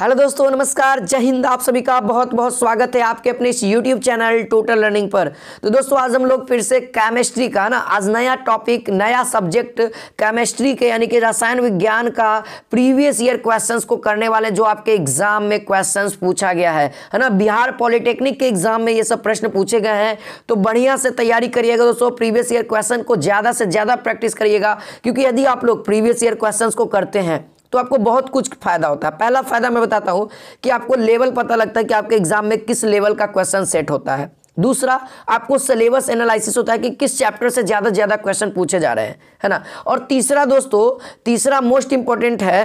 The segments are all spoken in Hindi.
हेलो दोस्तों नमस्कार जय हिंद आप सभी का बहुत बहुत स्वागत है आपके अपने इस यूट्यूब चैनल टोटल लर्निंग पर तो दोस्तों आज हम लोग फिर से केमिस्ट्री का ना आज नया टॉपिक नया सब्जेक्ट केमिस्ट्री के यानी कि रसायन विज्ञान का प्रीवियस ईयर क्वेश्चंस को करने वाले जो आपके एग्जाम में क्वेश्चन पूछा गया है है ना बिहार पॉलिटेक्निक के एग्जाम में ये सब प्रश्न पूछे गए हैं तो बढ़िया से तैयारी करिएगा दोस्तों प्रीवियस ईयर क्वेश्चन को ज़्यादा से ज़्यादा प्रैक्टिस करिएगा क्योंकि यदि आप लोग प्रीवियस ईयर क्वेश्चन को करते हैं तो आपको बहुत कुछ फायदा होता है पहला फायदा मैं बताता हूं कि आपको लेवल पता लगता है कि आपके एग्जाम में किस लेवल का क्वेश्चन सेट होता है दूसरा आपको सिलेबस एनालिसिस होता है कि किस चैप्टर से ज़्यादा से ज़्यादा क्वेश्चन पूछे जा रहे हैं है ना और तीसरा दोस्तों तीसरा मोस्ट इंपॉर्टेंट है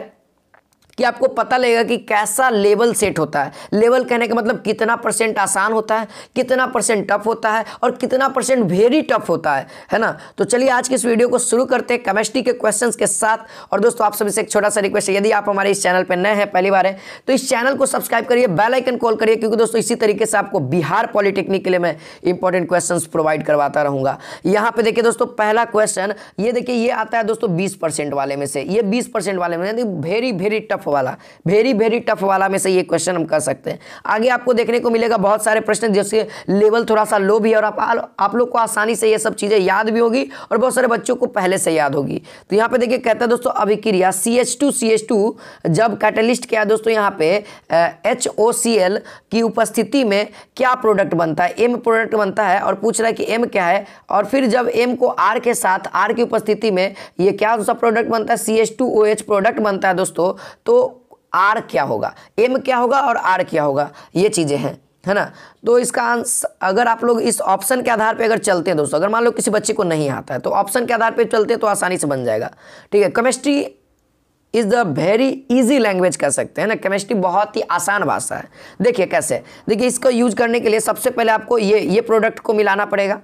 कि आपको पता लगेगा कि कैसा लेवल सेट होता है लेवल कहने का मतलब कितना परसेंट आसान होता है कितना परसेंट टफ होता है और कितना परसेंट वेरी टफ होता है है ना तो चलिए आज के इस वीडियो को शुरू करते हैं केमिस्ट्री के क्वेश्चंस के साथ और दोस्तों आप सभी से एक छोटा सा रिक्वेस्ट है यदि आप हमारे इस चैनल पर नए हैं पहली बार है तो इस चैनल को सब्सक्राइब करिए बेलाइकन कॉल करिए क्योंकि दोस्तों इसी तरीके से आपको बिहार पॉलिटेक्निक के लिए मैं इंपॉर्टेंट क्वेश्चन प्रोवाइड करवाता रहूँगा यहाँ पे देखिए दोस्तों पहला क्वेश्चन ये देखिए ये आता है दोस्तों बीस वाले में से ये बीस वाले में वेरी वेरी टफ वाला वेरी वेरी टफ वाला में से ये क्वेश्चन हम कर सकते हैं आगे आपको देखने को मिलेगा बहुत सारे प्रश्न जिसके लेवल थोड़ा सा लो भी है और आप आप लोग को आसानी से ये सब चीज़ें याद भी होगी और बहुत सारे बच्चों को पहले से याद होगी तो यहाँ पे देखिए कहता है दोस्तों अभिक्रिया C H two C H two जब कैटलिस्ट क्या है दोस्तों यहाँ पे एच ओ सी एल की उपस्थिति में क्या प्रोडक्ट बनता है एम प्रोडक्ट बनता है और पूछ रहा है कि एम क्या है और फिर जब एम को आर के साथ आर की उपस्थिति में ये क्या दूसरा प्रोडक्ट बनता है C H two O H product बनता है दोस्तों तो आर क्या होगा एम क्या होगा और आर क्या होगा ये चीज़ें हैं है ना तो इसका आंसर अगर आप लोग इस ऑप्शन के आधार पे अगर चलते हैं दोस्तों अगर मान लो किसी बच्चे को नहीं आता है तो ऑप्शन के आधार पे चलते हैं तो आसानी से बन जाएगा ठीक है chemistry is the very easy language कह सकते हैं ना केमिस्ट्री बहुत ही आसान भाषा है देखिए कैसे देखिए इसको यूज करने के लिए सबसे पहले आपको ये ये प्रोडक्ट को मिलाना पड़ेगा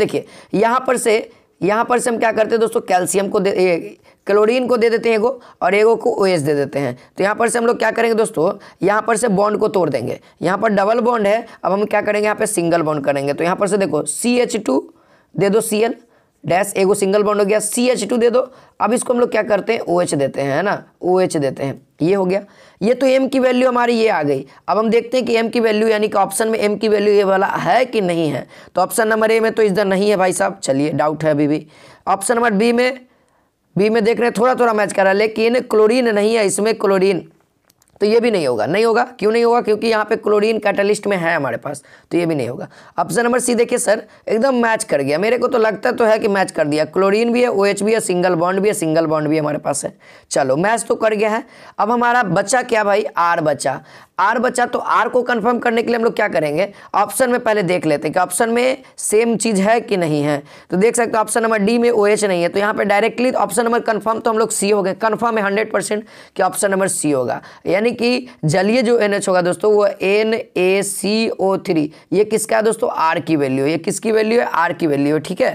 देखिए यहाँ पर से यहाँ पर से हम क्या करते हैं दोस्तों कैल्शियम को क्लोरीन को दे देते हैं एगो और एगो को ओ दे देते हैं तो यहाँ पर से हम लोग क्या करेंगे दोस्तों यहाँ पर से बॉन्ड को तोड़ देंगे यहाँ पर डबल बॉन्ड है अब हम क्या करेंगे यहाँ पर सिंगल बॉन्ड करेंगे तो यहाँ पर से देखो सी दे दो सी डैश एगो सिंगल बॉन्ड हो गया सी एच टू दे दो अब इसको हम लोग क्या करते हैं ओ OH एच देते हैं है ना ओ OH एच देते हैं ये हो गया ये तो एम की वैल्यू हमारी ये आ गई अब हम देखते हैं कि एम की वैल्यू यानी कि ऑप्शन में एम की वैल्यू ये वाला है कि नहीं है तो ऑप्शन नंबर ए में तो इधर नहीं है भाई साहब चलिए डाउट है अभी भी ऑप्शन नंबर बी में बी में देख रहे हैं थोड़ा थोड़ा मैच कर रहा है लेकिन क्लोरीन नहीं है इसमें क्लोरीन तो ये भी नहीं होगा नहीं होगा क्यों नहीं होगा क्योंकि यहाँ पे क्लोरीन कैटलिस्ट में है हमारे पास तो ये भी नहीं होगा ऑप्शन नंबर सी देखिए सर एकदम मैच कर गया मेरे को तो लगता तो है कि मैच कर दिया क्लोरीन भी है ओ OH भी है सिंगल बॉन्ड भी है सिंगल बॉन्ड भी हमारे पास है चलो मैच तो कर गया है अब हमारा बच्चा क्या भाई आर बच्चा आर बचा तो आर को कंफर्म करने के लिए हम लोग क्या करेंगे ऑप्शन में पहले देख लेते हैं कि ऑप्शन में सेम चीज़ है कि नहीं है तो देख सकते हो ऑप्शन नंबर डी में ओ OH नहीं है तो यहाँ पे डायरेक्टली ऑप्शन नंबर कंफर्म तो हम लोग सी हो गए कन्फर्म है हंड्रेड परसेंट कि ऑप्शन नंबर सी होगा यानी कि जलीय जो एन होगा दोस्तों वो N A C O three ये किसका है दोस्तों आर की वैल्यू है ये किसकी वैल्यू है आर की वैल्यू है ठीक है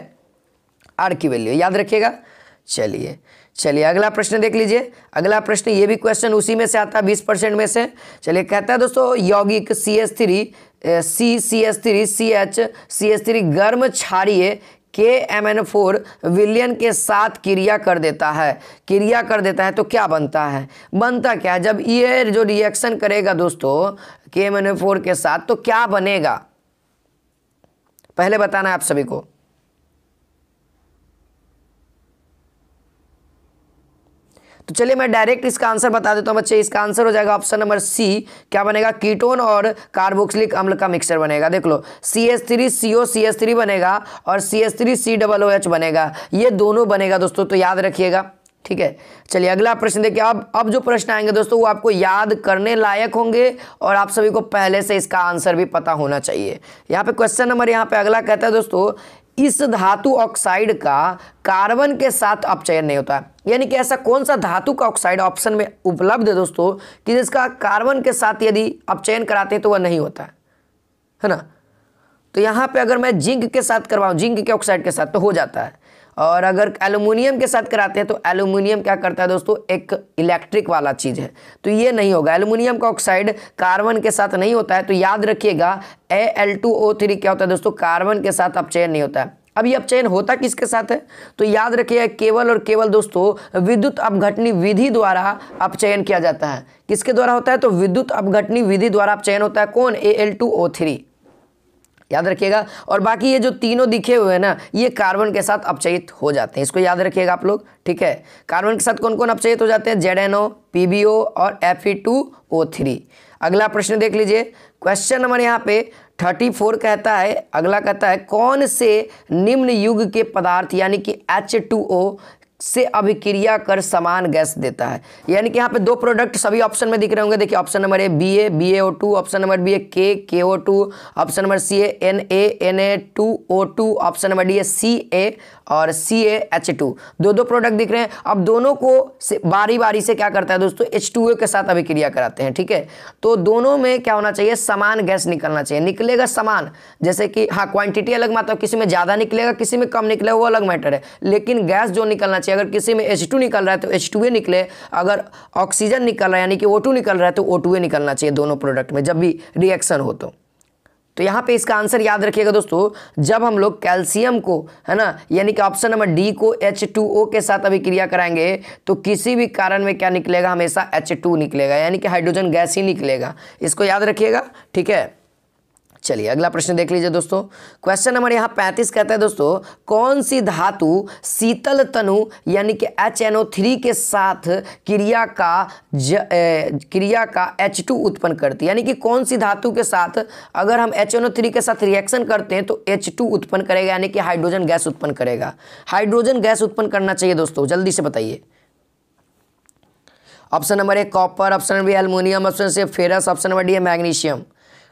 आर की वैल्यू याद रखिएगा चलिए चलिए अगला प्रश्न देख लीजिए अगला प्रश्न ये भी क्वेश्चन उसी में से आता है बीस परसेंट में से चलिए कहता है दोस्तों यौगिक C S three C C S three C H C S three गर्म छारीय के एम एन फोर विलियन के साथ क्रिया कर देता है क्रिया कर देता है तो क्या बनता है बनता क्या है जब ये जो रिएक्शन करेगा दोस्तों के एम एन फोर के साथ तो क्या बनेगा पहले बताना है आप सभी को तो चलिए मैं डायरेक्ट इसका आंसर बता देता हूँ बच्चे इसका आंसर हो जाएगा ऑप्शन नंबर सी क्या बनेगा कीटोन और कार्बोक्सिलिक अम्ल का मिक्सचर बनेगा देख लो C S three C O C S three बनेगा और C S three C double O H बनेगा ये दोनों बनेगा दोस्तों तो याद रखिएगा ठीक है चलिए अगला प्रश्न देखिए अब अब जो प्रश्न आएंगे दोस्तों वो आपको याद करने लायक होंगे और आप सभी को पहले से इसका आंसर भी पता होना चाहिए यहाँ पे क्वेश्चन नंबर यहाँ पे अगला कहता है दोस्तों इस धातु ऑक्साइड का कार्बन के साथ अपचयन नहीं होता यानी कि ऐसा कौन सा धातु का ऑक्साइड ऑप्शन में उपलब्ध है दोस्तों कि जिसका कार्बन के साथ यदि अपचयन कराते हैं तो वह नहीं होता है, है ना तो यहां पे अगर मैं जिंक के साथ करवाऊं जिंक के ऑक्साइड के साथ तो हो जाता है और अगर एलुमिनियम के साथ कराते हैं तो एलुमिनियम क्या करता है दोस्तों एक इलेक्ट्रिक वाला चीज़ है तो ये नहीं होगा एलुमिनियम का ऑक्साइड कार्बन के साथ नहीं होता है तो याद रखिएगा A L two O three क्या होता है दोस्तों कार्बन के साथ अपचयन नहीं होता है अब ये अपचयन होता किसके साथ है तो याद रखिएगा केवल और केवल दोस्तों विद्युत अपघटनी विधि द्वारा अपचयन किया जाता है किसके द्वारा होता है तो विद्युत अपघटनी विधि द्वारा अपचयन होता है कौन A L two O three याद रखिएगा और बाकी ये जो तीनों दिखे हुए हैं ना ये कार्बन के साथ अपचयित हो जाते हैं इसको याद रखिएगा आप लोग ठीक है कार्बन के साथ कौन कौन अपचयित हो जाते हैं Z N O P B O और F E two O three अगला प्रश्न देख लीजिए क्वेश्चन नंबर यहाँ पे थर्टी फोर कहता है अगला कहता है कौन से निम्न युग के पदार्थ यानी कि एच टू ओ से अभिक्रिया कर समान गैस देता है यानी कि यहाँ पे दो प्रोडक्ट सभी ऑप्शन में दिख रहे होंगे देखिए option number A B A B A O two option number B A K K O two option number C A N A N A two O two option number D A C A और सी ए एच टू दो दो प्रोडक्ट दिख रहे हैं अब दोनों को बारी बारी से क्या करता है दोस्तों एच टू ए के साथ अभिक्रिया कराते हैं ठीक है तो दोनों में क्या होना चाहिए समान गैस निकलना चाहिए निकलेगा समान जैसे कि हाँ क्वांटिटी अलग मात्रा किसी में ज़्यादा निकलेगा किसी में कम निकलेगा वो अलग मैटर है लेकिन गैस जो निकलना चाहिए अगर किसी में एच टू निकल रहा है तो एच टू ए निकले अगर ऑक्सीजन निकल रहा है यानी कि ओ टू निकल रहा है तो ओ टू ए निकलना चाहिए दोनों प्रोडक्ट में जब भी रिएक्शन हो तो तो यहाँ पे इसका आंसर याद रखिएगा दोस्तों जब हम लोग कैल्शियम को है ना यानी कि ऑप्शन नंबर डी को H2O के साथ अभिक्रिया कराएंगे तो किसी भी कारण में क्या निकलेगा हमेशा H2 निकलेगा यानी कि हाइड्रोजन गैस ही निकलेगा इसको याद रखिएगा ठीक है चलिए अगला प्रश्न देख लीजिए दोस्तों क्वेश्चन नंबर यहाँ पैंतीस कहता है दोस्तों कौन सी धातु शीतल तनु यानी कि एच एन ओ थ्री के साथ क्रिया का ज ए, क्रिया का एच टू उत्पन्न करती है यानी कि कौन सी धातु के साथ अगर हम एच एन ओ थ्री के साथ रिएक्शन करते हैं तो एच टू उत्पन्न करेगा यानी कि हाइड्रोजन गैस उत्पन्न करेगा हाइड्रोजन गैस उत्पन्न करना चाहिए दोस्तों जल्दी से बताइए option number A copper option B aluminium option C ferrous option number D है मैग्नीशियम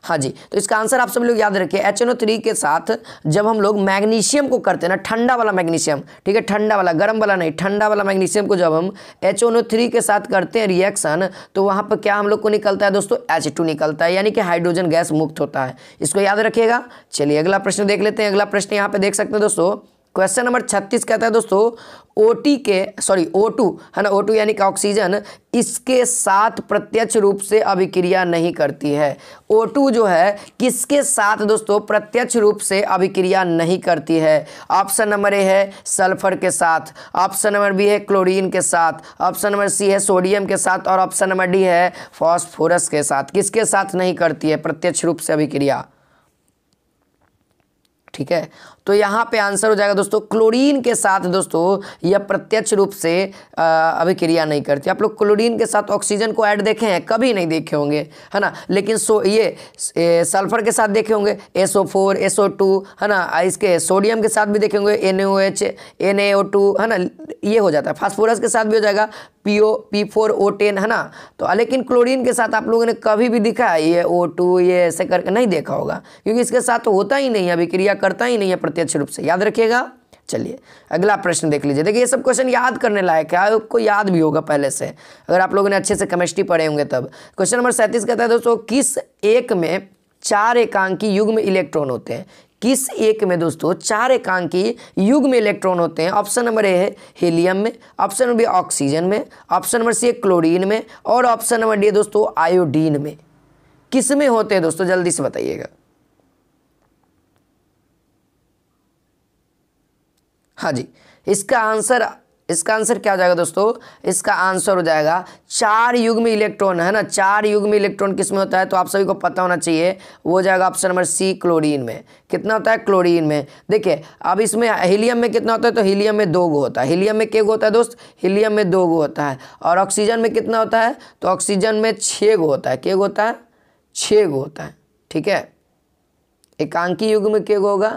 हाँ जी तो इसका आंसर आप सब लोग याद रखिए एच एन ओ थ्री के साथ जब हम लोग मैग्नीशियम को करते हैं ना ठंडा वाला मैग्नीशियम ठीक है ठंडा वाला गर्म वाला नहीं ठंडा वाला मैग्नीशियम को जब हम एच एन ओ थ्री के साथ करते हैं रिएक्शन तो वहाँ पर क्या हम लोग को निकलता है दोस्तों एच टू निकलता है यानी कि हाइड्रोजन गैस मुक्त होता है इसको याद रखिएगा चलिए अगला प्रश्न देख लेते हैं अगला प्रश्न यहाँ पर देख सकते हैं दोस्तों क्वेश्चन नंबर छत्तीस कहता है दोस्तों ओ के सॉरी ओ है ना ओ यानी कि ऑक्सीजन इसके साथ प्रत्यक्ष रूप से अभिक्रिया नहीं करती है टू जो है किसके साथ दोस्तों प्रत्यक्ष रूप से अभिक्रिया नहीं करती है ऑप्शन नंबर ए है सल्फर के साथ ऑप्शन नंबर बी है क्लोरीन के साथ ऑप्शन नंबर सी है सोडियम के साथ और ऑप्शन नंबर डी है फॉस्फोरस के साथ किसके साथ नहीं करती है प्रत्यक्ष रूप से अभिक्रिया ठीक है तो यहाँ पे आंसर हो जाएगा दोस्तों क्लोरीन के साथ दोस्तों यह प्रत्यक्ष रूप से अभिक्रिया नहीं करती आप लोग क्लोरीन के साथ ऑक्सीजन को ऐड देखे हैं कभी नहीं देखे होंगे है ना लेकिन सो ये ए, सल्फर के साथ देखे होंगे S O four S O two है ना इसके सोडियम के साथ भी देखे होंगे N O H N A O two है ना ये हो जाता है फास्फोरस के साथ भी हो जाएगा P O P four O ten है ना तो लेकिन क्लोरीन के साथ आप लोगों ने कभी भी दिखा है ये ओ टू ये ऐसे करके नहीं देखा होगा क्योंकि इसके साथ तो होता ही नहीं है अभिक्रिया करता ही नहीं है प्रत्यक्ष रूप से याद रखिएगा चलिए अगला प्रश्न देख लीजिए देखिए ये सब क्वेश्चन याद करने लायक है आपको याद भी होगा पहले से अगर आप लोगों ने अच्छे से केमिस्ट्री पढ़े होंगे तब क्वेश्चन नंबर सैंतीस कहता है दोस्तों किस एक में चार एकांकी युग्म इलेक्ट्रॉन होते हैं किस एक में दोस्तों चार एकांकी युग में इलेक्ट्रॉन होते हैं ऑप्शन नंबर ए है हीलियम में ऑप्शन नंबर बी ऑक्सीजन में ऑप्शन नंबर सी है क्लोरीन में और ऑप्शन नंबर डी दोस्तों आयोडीन में किस में होते हैं दोस्तों जल्दी से बताइएगा हाँ जी इसका आंसर इसका आंसर क्या हो जाएगा दोस्तों इसका आंसर हो जाएगा चार युग में इलेक्ट्रॉन है ना चार युग में इलेक्ट्रॉन किस में होता है तो आप सभी को पता होना चाहिए वो जाएगा ऑप्शन नंबर सी क्लोरीन में कितना होता है क्लोरीन में देखिए अब इसमें हीलियम में कितना होता है तो हीलियम में दो गो होता है हीलियम में क्या गो होता है दोस्त हीलियम में दो गो होता है और ऑक्सीजन में कितना होता है तो ऑक्सीजन में छः गो होता है क्या गो होता है छः गो होता है ठीक है एकांकी युग में क्या गो होगा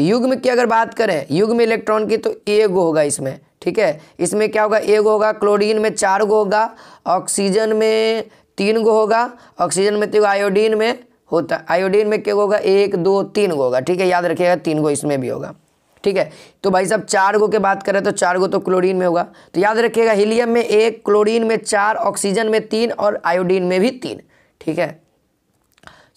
युग में की अगर बात करें युग में इलेक्ट्रॉन की तो एक होगा इसमें ठीक है इसमें क्या होगा एक होगा क्लोरीन में चार गो होगा ऑक्सीजन में तीन गो होगा ऑक्सीजन में तीन तो आयोडीन में होता आयोडीन में क्या होगा एक दो तीन गो होगा ठीक है याद रखिएगा तीन गो इसमें भी होगा ठीक है तो भाई साहब चार गो की बात करें तो चार गो तो क्लोरीन में होगा तो याद रखिएगा हीलियम में एक क्लोरीन में चार ऑक्सीजन में तीन और आयोडीन में भी तीन ठीक है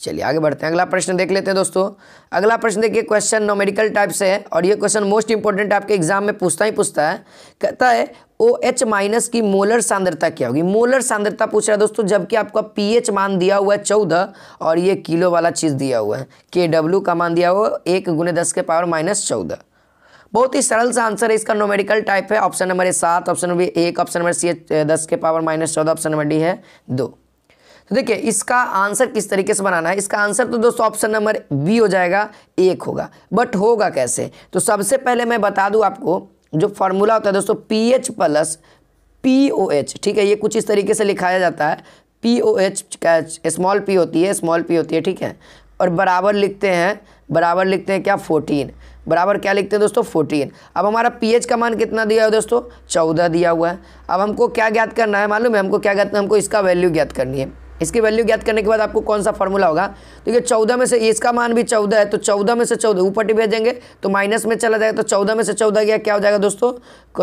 चलिए आगे बढ़ते हैं अगला प्रश्न देख लेते हैं दोस्तों अगला प्रश्न देखिए क्वेश्चन नोमेडिकल टाइप से है और ये क्वेश्चन मोस्ट इंपॉर्टेंट आपके एग्जाम में पूछता ही पूछता है कहता है ओ एच माइनस की मोलर सांद्रता क्या होगी मोलर सांद्रता पूछ रहा है दोस्तों जबकि आपका पी मान दिया हुआ है चौदह और ये किलो वाला चीज़ दिया हुआ है के डब्ल्यू का मान दिया हुआ एक गुने दस के पावर माइनस चौदह बहुत ही सरल सा आंसर है इसका नोमेडिकल टाइप है ऑप्शन नंबर ए सात ऑप्शन नंबर एक ऑप्शन नंबर सी एच दस के पावर माइनस चौदह ऑप्शन नंबर डी है दो तो देखिए इसका आंसर किस तरीके से बनाना है इसका आंसर तो दोस्तों ऑप्शन नंबर बी हो जाएगा एक होगा बट होगा कैसे तो सबसे पहले मैं बता दूं आपको जो फॉर्मूला होता है दोस्तों P H plus P O H ठीक है ये कुछ इस तरीके से लिखाया जाता है P O H small P होती है स्मॉल पी होती है ठीक है और बराबर लिखते हैं बराबर लिखते हैं क्या फोर्टीन बराबर क्या लिखते हैं दोस्तों फोर्टीन अब हमारा एच का मान कितना दिया है दोस्तों चौदह दिया हुआ है अब हमको क्या ज्ञात करना है मालूम है हमको क्या ज्ञात करना है हमको इसका वैल्यू ज्ञात करनी है इसकी वैल्यू ज्ञात करने के बाद आपको कौन सा फॉर्मूला होगा तो ये चौदह में से इसका मान भी चौदह है तो चौदह में से चौदह ऊपर टी भेजेंगे तो माइनस में चला जाएगा तो चौदह में से चौदह गया क्या हो जाएगा दोस्तों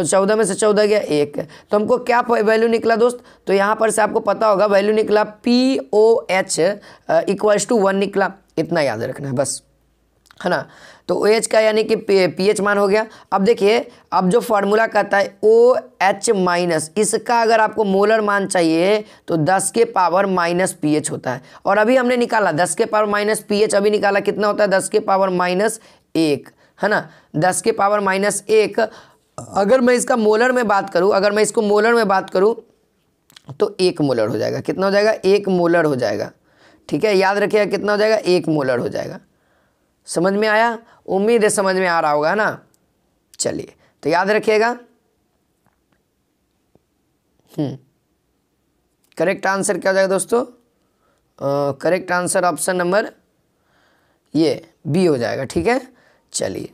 चौदह में से चौदह गया एक तो हमको क्या वैल्यू निकला दोस्त तो यहाँ पर से आपको पता होगा वैल्यू निकला P O H equals to one निकला इतना याद रखना है बस है ना तो ओ OH एच का यानी कि पी एच मान हो गया अब देखिए अब जो फार्मूला कहता है ओ एच माइनस इसका अगर आपको मोलर मान चाहिए तो 10 के पावर माइनस पी एच होता है और अभी हमने निकाला 10 के पावर माइनस पी एच अभी निकाला कितना होता है 10 के पावर माइनस एक है ना 10 के पावर माइनस एक अगर मैं इसका मोलर में बात करूँ अगर मैं इसको मोलर में बात करूँ तो एक मोलर हो जाएगा कितना हो जाएगा एक मोलर हो जाएगा ठीक है याद रखिएगा कितना हो जाएगा एक मोलर हो जाएगा समझ में आया उम्मीद है समझ में आ रहा होगा ना चलिए तो याद रखिएगा हम्म। करेक्ट आंसर क्या हो जाएगा दोस्तों करेक्ट आंसर ऑप्शन नंबर ये बी हो जाएगा ठीक है चलिए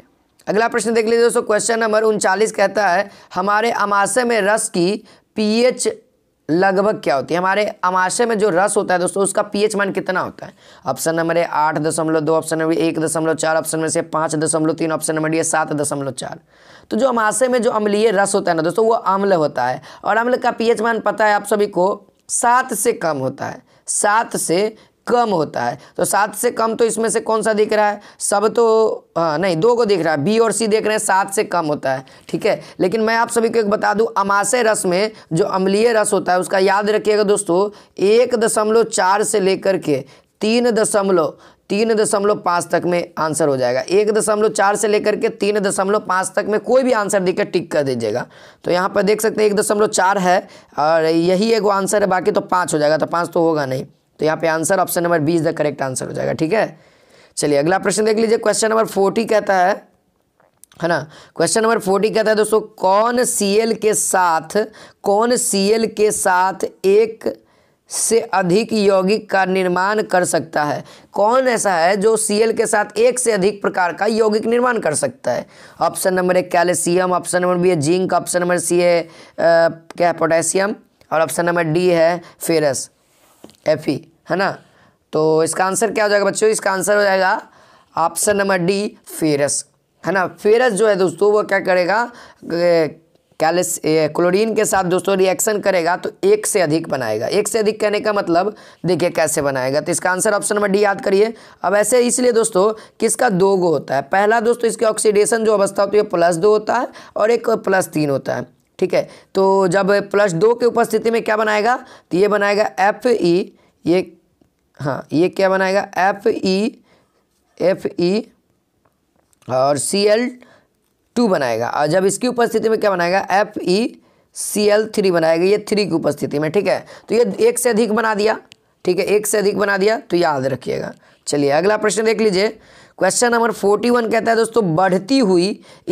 अगला प्रश्न देख लीजिए दोस्तों क्वेश्चन नंबर उनचालीस कहता है हमारे अमाशय में रस की पीएच लगभग क्या होती है हमारे अमाशय में जो रस होता है दोस्तों उसका पीएच मान कितना होता है ऑप्शन नंबर है आठ दशमलव दो ऑप्शन नंबर एक दशमलव चार ऑप्शन में से पाँच दशमलव तीन ऑप्शन नंबर ये सात दशमलव चार तो जो अमाशय में जो अम्लीय रस होता है ना दोस्तों वो अम्ल होता है और अम्ल का पीएच मान पता है आप सभी को सात से कम होता है सात से कम होता है तो सात से कम तो इसमें से कौन सा दिख रहा है सब तो आ, नहीं दो को दिख रहा है बी और सी देख रहे हैं सात से कम होता है ठीक है लेकिन मैं आप सभी को एक बता दूं अमाशय रस में जो अम्लीय रस होता है उसका याद रखिएगा दोस्तों एक दशमलव चार से लेकर के तीन दशमलव तीन दशमलव पाँच तक में आंसर हो जाएगा एक दशमलव चार से लेकर के तीन दशमलव पाँच तक में कोई भी आंसर देकर टिक कर दीजिएगा तो यहाँ पर देख सकते हैं एक दशमलव चार है और यही एक आंसर है बाकी तो पाँच हो जाएगा तो पाँच तो होगा नहीं तो यहाँ पे answer option number B is the correct answer हो जाएगा ठीक है चलिए अगला प्रश्न देख लीजिए क्वेश्चन नंबर फोर्टी कहता है है ना क्वेश्चन नंबर फोर्टी कहता है दोस्तों कौन एल के साथ कौन एल के साथ एक से अधिक यौगिक का निर्माण कर सकता है कौन ऐसा है जो सीएल के साथ एक से अधिक प्रकार का यौगिक निर्माण कर सकता है ऑप्शन नंबर एक कैल्शियम ऑप्शन नंबर बी है जिंक ऑप्शन नंबर सी है क्या है पोटेशियम और ऑप्शन नंबर डी है फेरस एफ ई e, है ना तो इसका आंसर क्या हो जाएगा बच्चों इसका आंसर हो जाएगा ऑप्शन नंबर डी फेरस है ना फेरस जो है दोस्तों वो क्या करेगा कैलिस क्लोरीन के साथ दोस्तों रिएक्शन करेगा तो एक से अधिक बनाएगा एक से अधिक कहने का मतलब देखिए कैसे बनाएगा तो इसका आंसर ऑप्शन नंबर डी याद करिए अब ऐसे इसलिए दोस्तों किसका दो गो होता है पहला दोस्तों इसके ऑक्सीडेशन जो अवस्था होती है प्लस दो होता है और एक प्लस तीन होता है ठीक है तो जब प्लस दो के उपस्थिति में क्या बनाएगा तो ये बनाएगा एफ ई e, ये हाँ ये क्या बनाएगा एफ ई एफ ई और सी एल टू बनाएगा और जब इसकी उपस्थिति में क्या बनाएगा F E C L three बनाएगा ये थ्री की उपस्थिति में ठीक है तो ये एक से अधिक बना दिया ठीक है एक से अधिक बना दिया तो याद रखिएगा चलिए अगला प्रश्न देख लीजिए क्वेश्चन नंबर फोर्टी वन कहता है दोस्तों बढ़ती हुई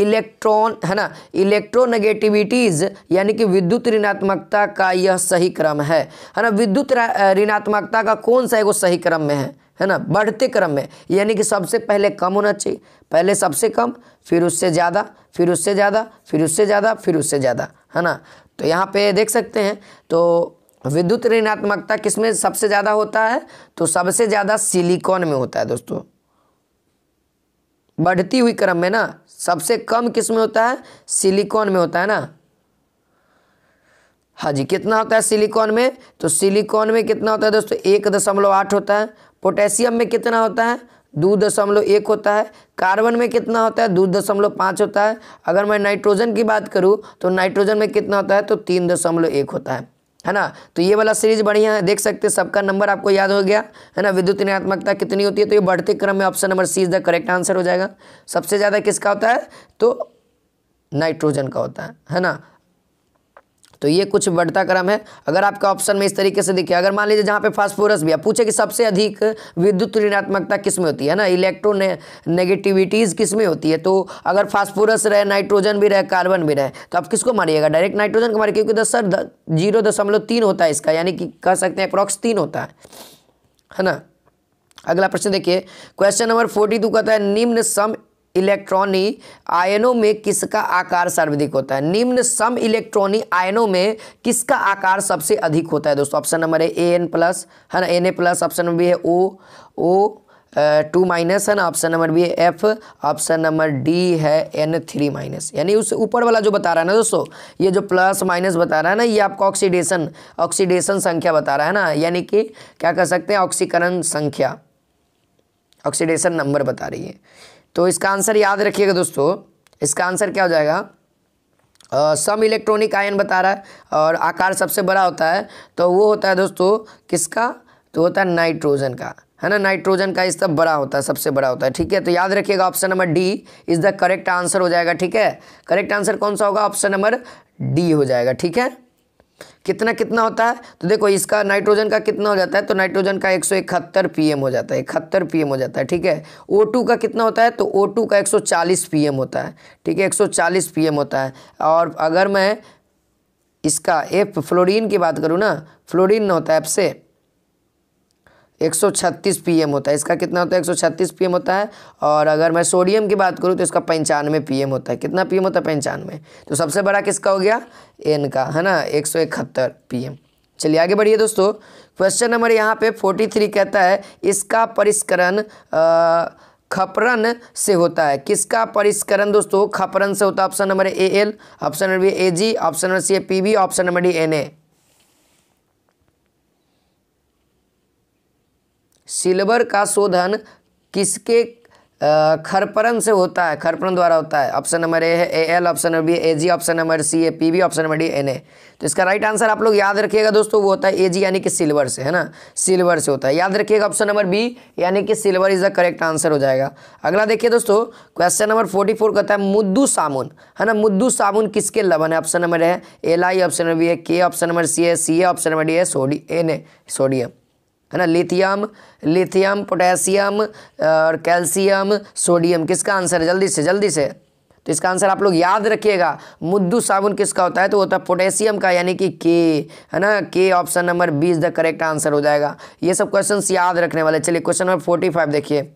इलेक्ट्रॉन है ना इलेक्ट्रोनेगेटिविटीज़ यानी कि विद्युत ऋणात्मकता का यह सही क्रम है है ना विद्युत ऋणात्मकता का कौन सा है वो सही क्रम में है है ना बढ़ते क्रम में यानी कि सबसे पहले कम होना चाहिए पहले सबसे कम फिर उससे ज़्यादा फिर उससे ज़्यादा फिर उससे ज़्यादा फिर उससे ज़्यादा है ना तो यहाँ पे देख सकते हैं तो विद्युत ऋणात्मकता किसमें सबसे ज़्यादा होता है तो सबसे ज़्यादा सिलिकॉन में होता है दोस्तों बढ़ती हुई क्रम में ना सबसे कम किस में होता है सिलिकॉन में होता है ना हाँ जी कितना होता है सिलिकॉन में तो सिलिकॉन में कितना होता है दोस्तों एक दशमलव आठ होता है पोटेशियम में कितना होता है दो दशमलव एक होता है कार्बन में कितना होता है दो दशमलव पाँच होता है अगर मैं नाइट्रोजन की बात करूँ तो नाइट्रोजन में कितना होता है तो तीन दशमलव एक होता है है ना तो ये वाला सीरीज बढ़िया है देख सकते हैं सबका नंबर आपको याद हो गया है ना विद्युत ऋणात्मकता कितनी होती है तो ये बढ़ते क्रम में option number C is the correct answer हो जाएगा सबसे ज़्यादा किसका होता है तो नाइट्रोजन का होता है है ना तो ये कुछ बढ़ता क्रम है अगर आपका ऑप्शन में इस तरीके से देखिए अगर मान लीजिए जहाँ पे फास्फोरस भी है पूछे कि सबसे अधिक विद्युत ऋणात्मकता किस में होती है ना इलेक्ट्रो नेगेटिविटीज़ किस में होती है तो अगर फास्फोरस रहे नाइट्रोजन भी रहे कार्बन भी रहे तो आप किसको मारिएगा डायरेक्ट नाइट्रोजन को मारिए क्योंकि दस सर जीरो दशमलव तीन होता है इसका यानी कि कह सकते हैं अप्रॉक्स तीन होता है है ना अगला प्रश्न देखिए क्वेश्चन नंबर फोर्टी टू कहता है निम्न सम इलेक्ट्रॉनी आयनों में किसका आकार सर्वाधिक होता है निम्न सम इलेक्ट्रॉनी आयनों में किसका आकार सबसे अधिक होता है दोस्तों ऑप्शन नंबर है ए एन प्लस है ना N A plus option number B है ओ ओ टू माइनस है ना ऑप्शन नंबर बी है एफ ऑप्शन नंबर डी है एन थ्री माइनस यानी उससे ऊपर वाला जो बता रहा है ना दोस्तों ये जो प्लस माइनस बता रहा है ना ये आपका ऑक्सीडेशन ऑक्सीडेशन संख्या बता रहा है ना यानी कि क्या कह सकते हैं ऑक्सीकरण संख्या ऑक्सीडेशन नंबर बता रही है तो इसका आंसर याद रखिएगा दोस्तों इसका आंसर क्या हो जाएगा सम इलेक्ट्रॉनिक आयन बता रहा है और आकार सबसे बड़ा होता है तो वो होता है दोस्तों किसका तो होता है नाइट्रोजन का है ना नाइट्रोजन का इस सब बड़ा होता है सबसे बड़ा होता है ठीक है तो याद रखिएगा option number D is the correct answer हो जाएगा ठीक है करेक्ट आंसर कौन सा होगा ऑप्शन नंबर डी हो जाएगा ठीक है कितना कितना होता है तो देखो इसका नाइट्रोजन का कितना हो जाता है तो नाइट्रोजन का एक सौ इकहत्तर पी एम हो जाता है इकहत्तर पी एम हो जाता है ठीक है ओ टू का कितना होता है तो ओ टू का एक सौ चालीस पी एम होता है ठीक है एक सौ चालीस पी एम होता है और अगर मैं इसका एफ फ्लोरिन की बात करूँ ना फ्लोरिन होता है एफ से 136 पीएम होता है इसका कितना होता है 136 पीएम होता है और अगर मैं सोडियम की बात करूँ तो इसका पंचानवे पीएम होता है कितना पीएम होता है पंचानवे तो सबसे बड़ा किसका हो गया एन का है ना एक सौ इकहत्तर पीएम चलिए आगे बढ़िए दोस्तों क्वेश्चन नंबर यहाँ पे 43 कहता है इसका परिष्करण खपरन से होता है किसका परिष्करण दोस्तों खपरन से होता है option number A L option number B A G option number C A P B option number D N A silver का शोधन किसके खरपरन से होता है खरपरन द्वारा होता है ऑप्शन नंबर ए है A L option number B A G option number C है P B option number D N A तो इसका राइट आंसर आप लोग याद रखिएगा दोस्तों वो होता है ए जी यानी कि सिल्वर से है ना सिल्वर से होता है याद रखिएगा ऑप्शन नंबर बी यानी कि silver is the correct answer हो जाएगा अगला देखिए दोस्तों क्वेश्चन नंबर फोर्टी फोर कहता है मुद्दू सामुन है ना मुद्दू सामुन किसके लवन है ऑप्शन नंबर है L I option number B है के ऑप्शन नंबर सी है C A option number D है सोडी एन ए सोडियम है ना लिथियम लिथियम पोटेशियम और कैल्शियम सोडियम किसका आंसर है जल्दी से जल्दी से तो इसका आंसर आप लोग याद रखिएगा मुद्दू साबुन किसका होता है तो होता है पोटेशियम का यानी कि के है ना K option number B is the correct answer हो जाएगा ये सब क्वेश्चन याद रखने वाले चलिए क्वेश्चन नंबर फोर्टी फाइव देखिए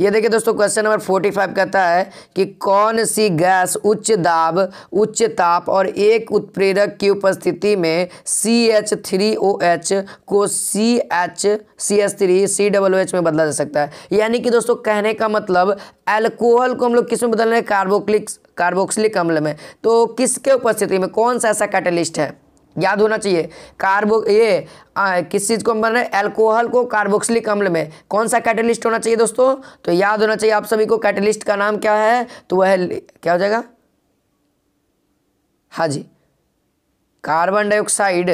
ये देखिए दोस्तों क्वेश्चन नंबर फोर्टी फाइव कहता है कि कौन सी गैस उच्च दाब उच्च ताप और एक उत्प्रेरक की उपस्थिति में C H three O H को C H C H three C W H में बदला जा सकता है यानी कि दोस्तों कहने का मतलब एल्कोहल को हम लोग किस में बदल रहे हैं कार्बोक्लिक्स कार्बोक्सिलिक अम्ल में तो किसके उपस्थिति में कौन सा ऐसा कैटलिस्ट है याद होना चाहिए कार्बो ये आ, किस चीज़ को हम बना रहे हैं एल्कोहल को कार्बोक्सिलिक अम्ल में कौन सा कैटलिस्ट होना चाहिए दोस्तों तो याद होना चाहिए आप सभी को कैटलिस्ट का नाम क्या है तो वह क्या हो जाएगा हाँ जी कार्बन डाइऑक्साइड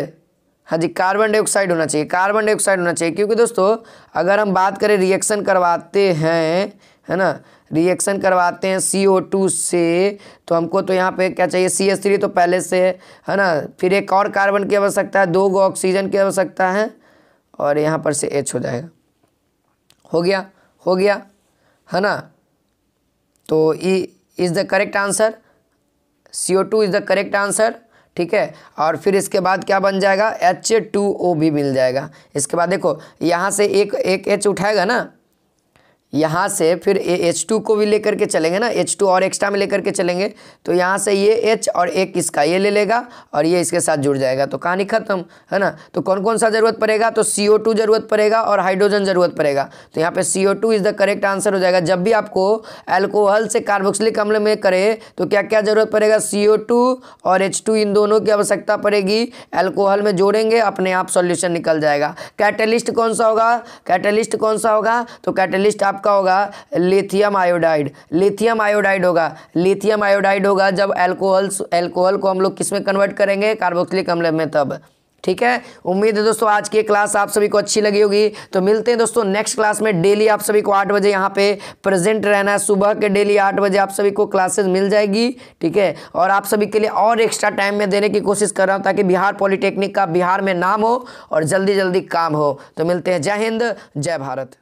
हाँ जी कार्बन डाइऑक्साइड होना चाहिए कार्बन डाइऑक्साइड होना चाहिए क्योंकि दोस्तों अगर हम बात करें रिएक्शन करवाते हैं है ना रिएक्शन करवाते हैं सी ओ टू से तो हमको तो यहाँ पे क्या चाहिए सी एस थ्री तो पहले से है ना फिर एक और कार्बन की आवश्यकता है दो गो ऑक्सीजन की आवश्यकता है और यहाँ पर से एच हो जाएगा हो गया हो गया है ना तो E is the correct answer C O two is the correct answer ठीक है और फिर इसके बाद क्या बन जाएगा एच टू ओ भी मिल जाएगा इसके बाद देखो यहाँ से एक एक एच उठाएगा ना यहाँ से फिर एच टू को भी लेकर के चलेंगे ना एच टू और एक्स्ट्रा में लेकर के चलेंगे तो यहाँ से ये एच और एक इसका ये ले लेगा और ये इसके साथ जुड़ जाएगा तो कहानी ख़त्म है ना तो कौन कौन सा ज़रूरत पड़ेगा तो सी ओ टू ज़रूरत पड़ेगा और हाइड्रोजन ज़रूरत पड़ेगा तो यहाँ पे C O two is the correct answer हो जाएगा जब भी आपको एल्कोहल से कार्बोक्सिलिक अम्ल में करे तो क्या क्या ज़रूरत पड़ेगा सी ओ टू और एच टू इन दोनों की आवश्यकता पड़ेगी एल्कोहल में जोड़ेंगे अपने आप सॉल्यूशन निकल जाएगा कैटलिस्ट कौन सा होगा कैटलिस्ट कौन सा होगा तो कैटलिस्ट आप आपका होगा लिथियम आयोडाइड लिथियम आयोडाइड होगा लिथियम आयोडाइड होगा जब एल्कोहल एल्कोहल को हम लोग किस में कन्वर्ट करेंगे कार्बोक्सिलिक अम्ल में तब ठीक है उम्मीद है दोस्तों आज की क्लास आप सभी को अच्छी लगी होगी तो मिलते हैं दोस्तों नेक्स्ट क्लास में डेली आप सभी को आठ बजे यहाँ पे प्रेजेंट रहना है सुबह के डेली आठ बजे आप सभी को क्लासेस मिल जाएगी ठीक है और आप सभी के लिए और एक्स्ट्रा टाइम में देने की कोशिश कर रहा हूँ ताकि बिहार पॉलीटेक्निक का बिहार में नाम हो और जल्दी जल्दी काम हो तो मिलते हैं जय हिंद जय भारत